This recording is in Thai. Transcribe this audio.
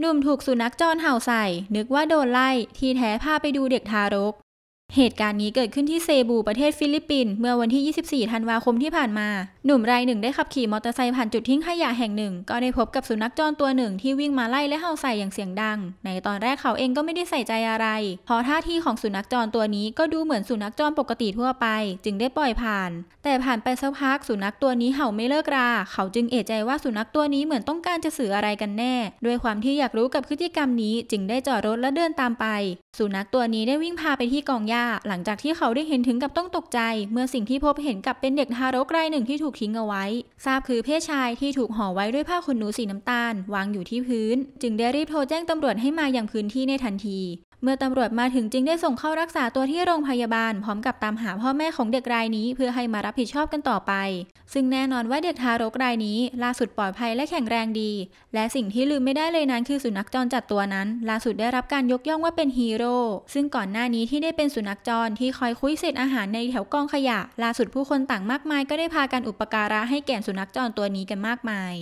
หนุ่มถูกสุนัขจรเห่าใส่ นึกว่าโดนไล่ ที่แท้พาไปดูเด็กทารกเหตุการณ์นี้เกิดขึ้นที่เซบูประเทศฟิลิปปินส์เมื่อวันที่ 24 ธันวาคมที่ผ่านมาหนุ่มรายหนึ่งได้ขับขี่มอเตอร์ไซค์ผ่านจุดทิ้งขยะแห่งหนึ่ง ก็ได้พบกับสุนัขจรตัวหนึ่งที่วิ่งมาไล่และเห่าใส่อย่างเสียงดัง ในตอนแรกเขาเองก็ไม่ได้ใส่ใจอะไรเพราะท่าทีของสุนัขจรตัวนี้ก็ดูเหมือนสุนัขจรปกติทั่วไป จึงได้ปล่อยผ่าน แต่ผ่านไปสักพัก สุนัขตัวนี้เห่าไม่เลิกราเขาจึงเอะใจว่าสุนัขตัวนี้เหมือนต้องการจะสื่ออะไรกันแน่ด้วยความที่อยากรู้กับพฤติกรรมนี้จึงได้จอดรถและเดินตามไป สุนัขตัวนี้ได้วิ่งพาไปที่กองหาาหลังจากที่เขาได้เห็นถึงกับต้องตกใจเมื่อสิ่งที่พบเห็นกับเป็นเด็กทารกรายหนึ่งที่ถูกทิ้งเอาไว้ ทราบคือเพศชายที่ถูกห่อไว้ด้วยผ้าขนหนูสีน้ำตาลวางอยู่ที่พื้น จึงได้รีบโทรแจ้งตำรวจให้มาอย่างพื้นที่ในทันทีเมื่อตำรวจมาถึงจึงได้ส่งเข้ารักษาตัวที่โรงพยาบาล พร้อมกับตามหาพ่อแม่ของเด็กรายนี้ เพื่อให้มารับผิดชอบกันต่อไป ซึ่งแน่นอนว่าเด็กทารกรายนี้ ล่าสุดปลอดภัยและแข็งแรงดี และสิ่งที่ลืมไม่ได้เลยนั้นคือสุนัขจรจัดตัวนั้น ล่าสุดได้รับการยกย่องว่าเป็นฮีโร่ซึ่งก่อนหน้านี้ที่ได้เป็นสุนัขจรที่คอยคุยเศษอาหารในแถวกองขยะ ล่าสุดผู้คนต่างมากมายก็ได้พากันอุปการะให้แก่สุนัขจรตัวนี้กันมากมาย